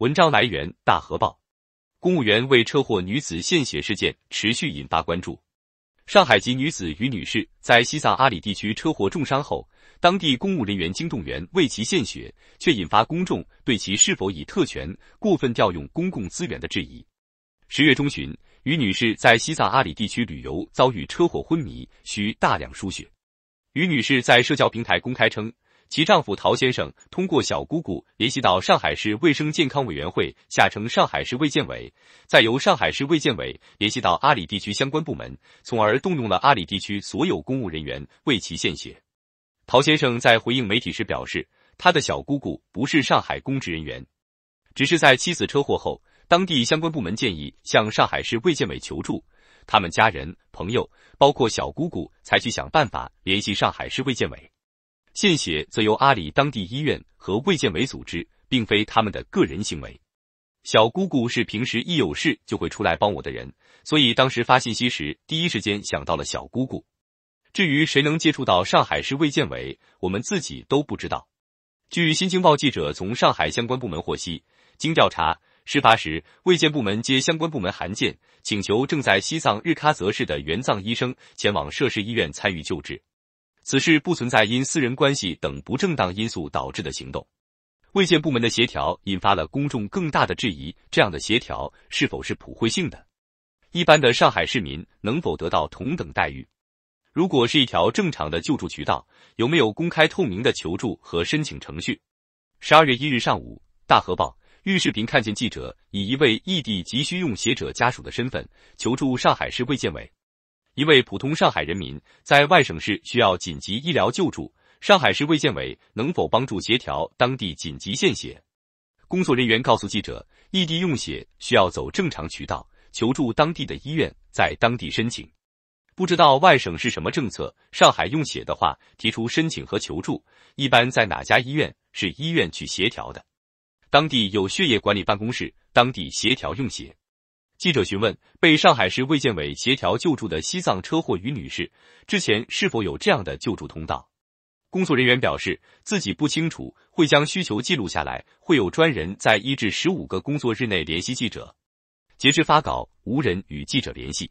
文章来源大河报，公务员为车祸女子献血事件持续引发关注。上海籍女子于女士在西藏阿里地区车祸重伤后，当地公务人员惊动员为其献血，却引发公众对其是否以特权过分调用公共资源的质疑。十月中旬，于女士在西藏阿里地区旅游遭遇车祸昏迷，需大量输血。于女士在社交平台公开称。其丈夫陶先生通过小姑姑联系到上海市卫生健康委员会，下称上海市卫健委，再由上海市卫健委联系到阿里地区相关部门，从而动用了阿里地区所有公务人员为其献血。陶先生在回应媒体时表示，他的小姑姑不是上海公职人员，只是在妻子车祸后，当地相关部门建议向上海市卫健委求助，他们家人、朋友，包括小姑姑，才去想办法联系上海市卫健委。献血则由阿里当地医院和卫健委组织，并非他们的个人行为。小姑姑是平时一有事就会出来帮我的人，所以当时发信息时，第一时间想到了小姑姑。至于谁能接触到上海市卫健委，我们自己都不知道。据新京报记者从上海相关部门获悉，经调查，事发时卫健部门接相关部门函件，请求正在西藏日喀则市的援藏医生前往涉事医院参与救治。此事不存在因私人关系等不正当因素导致的行动，卫健部门的协调引发了公众更大的质疑：这样的协调是否是普惠性的？一般的上海市民能否得到同等待遇？如果是一条正常的救助渠道，有没有公开透明的求助和申请程序？十二月一日上午，大河报玉视频看见记者以一位异地急需用血者家属的身份求助上海市卫健委。一位普通上海人民在外省市需要紧急医疗救助，上海市卫健委能否帮助协调当地紧急献血？工作人员告诉记者，异地用血需要走正常渠道，求助当地的医院，在当地申请。不知道外省是什么政策，上海用血的话，提出申请和求助一般在哪家医院？是医院去协调的？当地有血液管理办公室，当地协调用血。记者询问被上海市卫健委协调救助的西藏车祸于女士，之前是否有这样的救助通道？工作人员表示自己不清楚，会将需求记录下来，会有专人在一至十五个工作日内联系记者。截至发稿，无人与记者联系。